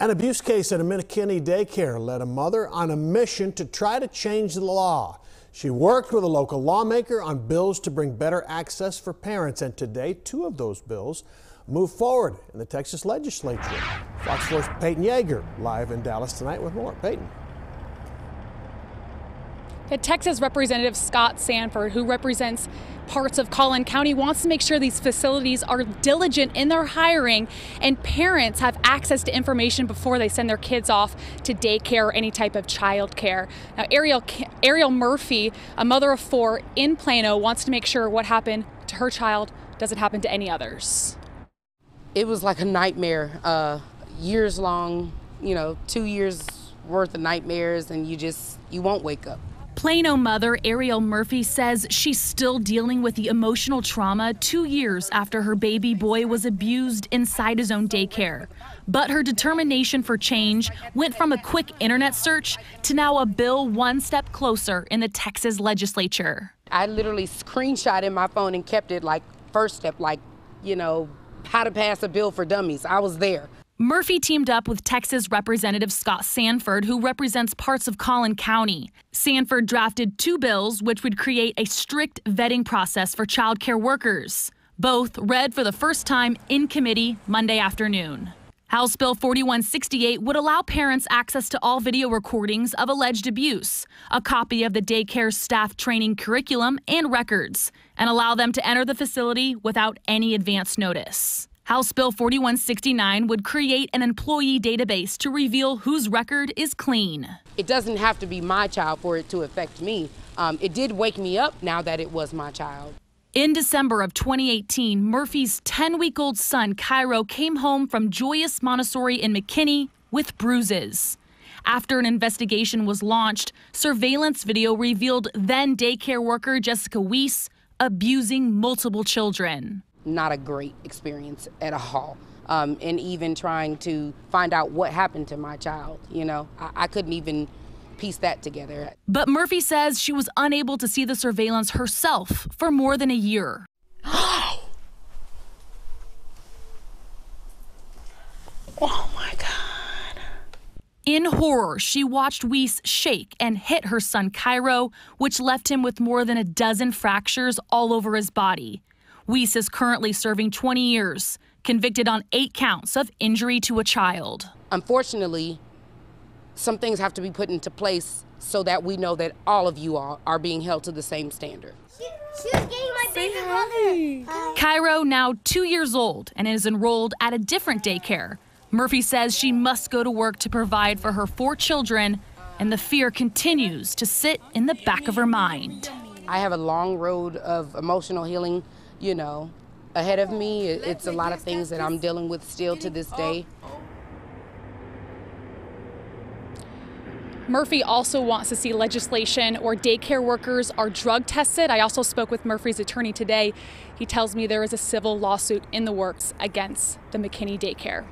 An abuse case at a McKinney daycare led a mother on a mission to try to change the law. She worked with a local lawmaker on bills to bring better access for parents, and today two of those bills move forward in the Texas legislature. Fox Force Peyton Yeager live in Dallas tonight with more. Peyton. Uh, Texas Representative Scott Sanford, who represents parts of Collin County, wants to make sure these facilities are diligent in their hiring and parents have access to information before they send their kids off to daycare or any type of child care. Now, Ariel, Ariel Murphy, a mother of four in Plano, wants to make sure what happened to her child doesn't happen to any others. It was like a nightmare, uh, years long, you know, two years worth of nightmares, and you just, you won't wake up. Plano mother Ariel Murphy says she's still dealing with the emotional trauma two years after her baby boy was abused inside his own daycare. But her determination for change went from a quick internet search to now a bill one step closer in the Texas legislature. I literally in my phone and kept it like first step, like, you know, how to pass a bill for dummies. I was there. Murphy teamed up with Texas Representative Scott Sanford, who represents parts of Collin County. Sanford drafted two bills which would create a strict vetting process for child care workers. Both read for the first time in committee Monday afternoon. House Bill 4168 would allow parents access to all video recordings of alleged abuse, a copy of the daycare staff training curriculum and records, and allow them to enter the facility without any advance notice. House Bill 4169 would create an employee database to reveal whose record is clean. It doesn't have to be my child for it to affect me. Um, it did wake me up now that it was my child. In December of 2018, Murphy's 10 week old son, Cairo, came home from Joyous Montessori in McKinney with bruises. After an investigation was launched, surveillance video revealed then daycare worker Jessica Weiss abusing multiple children not a great experience at all. Um, and even trying to find out what happened to my child, you know, I, I couldn't even piece that together. But Murphy says she was unable to see the surveillance herself for more than a year. oh my God. In horror, she watched Weiss shake and hit her son Cairo, which left him with more than a dozen fractures all over his body. Weiss is currently serving 20 years, convicted on eight counts of injury to a child. Unfortunately, some things have to be put into place so that we know that all of you all are being held to the same standard. She, she Hi. Cairo, now two years old, and is enrolled at a different daycare. Murphy says she must go to work to provide for her four children, and the fear continues to sit in the back of her mind. I have a long road of emotional healing you know, ahead of me. It's a lot of things that I'm dealing with still to this day. Murphy also wants to see legislation where daycare workers are drug tested. I also spoke with Murphy's attorney today. He tells me there is a civil lawsuit in the works against the McKinney daycare.